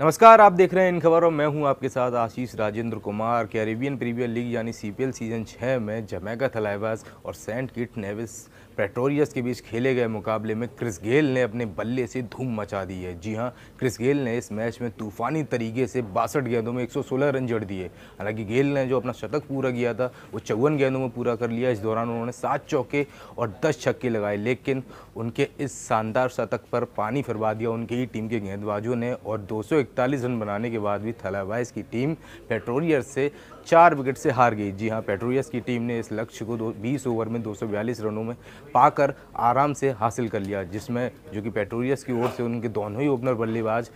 नमस्कार आप देख रहे हैं इन खबरों मैं हूं आपके साथ Ashish Rajendra Kumar Caribbean Premier League यानी सीपीएल सीजन छः में जमैका थलाइवास और सेंट किट नेविस प्रेटोरियस के बीच खेले गए मुकाबले में क्रिस गेल ने अपने बल्ले से धूम मचा दी है जी हां क्रिस गेल ने इस मैच में तूफानी तरीके से बासठ गेंदों में 116 रन जड़ दिए हालांकि गेल ने जो अपना शतक पूरा किया था वो चौवन गेंदों में पूरा कर लिया इस दौरान उन्होंने सात चौके और दस छक्के लगाए लेकिन उनके इस शानदार शतक पर पानी फिरवा दिया उनकी ही टीम के गेंदबाजों ने और दो 141 रन बनाने के बाद भी थलावाइज की टीम पेट्रोलियर्स से चार विकेट से हार गई जी हां पेट्रोलियर्स की टीम ने इस लक्ष्य को बीस ओवर में 242 रनों में पाकर आराम से हासिल कर लिया जिसमें जो कि पेट्रोलियर्स की ओर से उनके दोनों ही ओपनर बल्लेबाज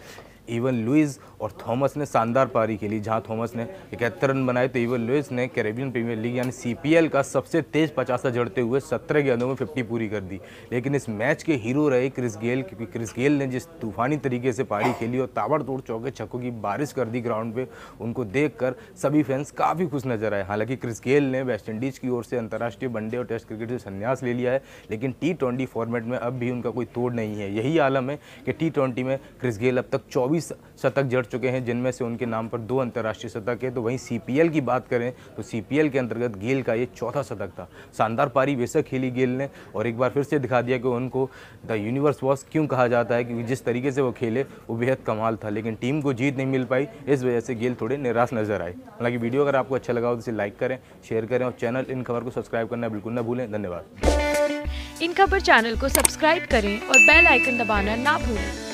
इवन लुइस और थॉमस ने शानदार पारी खेली जहां थॉमस ने इकहत्तर रन बनाए तो इवन लुइस ने कैरेबियन प्रीमियर लीग यानी सीपीएल का सबसे तेज पचासा जड़ते हुए सत्रह गेंदों में फिफ्टी पूरी कर दी लेकिन इस मैच के हीरो रहे क्रिस गेल क्योंकि क्रिस गेल ने जिस तूफानी तरीके से पारी खेली और ताबड़तोड़ चौके छक्कों की बारिश कर दी ग्राउंड पर उनको देख सभी फैंस काफ़ी खुश नजर आए हालांकि क्रिस गेल ने वेस्टइंडीज़ की ओर से अंतर्राष्ट्रीय वनडे और टेस्ट क्रिकेट से संन्यास ले लिया है लेकिन टी फॉर्मेट में अब भी उनका कोई तोड़ नहीं है यही आलम है कि टी में क्रिस गेल अब तक चौबीस भी शतक जड़ चुके हैं जिनमें से उनके नाम पर दो अंतर्राष्ट्रीय शतक है तो वहीं सी की बात करें तो सी के अंतर्गत गेल का ये चौथा शतक था शानदार पारी बेशक खेली गेल ने और एक बार फिर से दिखा दिया कि उनको द यूनिवर्स वॉस क्यों कहा जाता है क्योंकि जिस तरीके से वो खेले वो बेहद कमाल था लेकिन टीम को जीत नहीं मिल पाई इस वजह से गेल थोड़े निराश नजर आए हालांकि वीडियो अगर आपको अच्छा लगा हो तो इसे लाइक करें शेयर करें और चैनल इन खबर को सब्सक्राइब करना बिल्कुल ना भूलें धन्यवाद इन खबर चैनल को सब्सक्राइब करें और बेल आइकन दबाना ना भूलें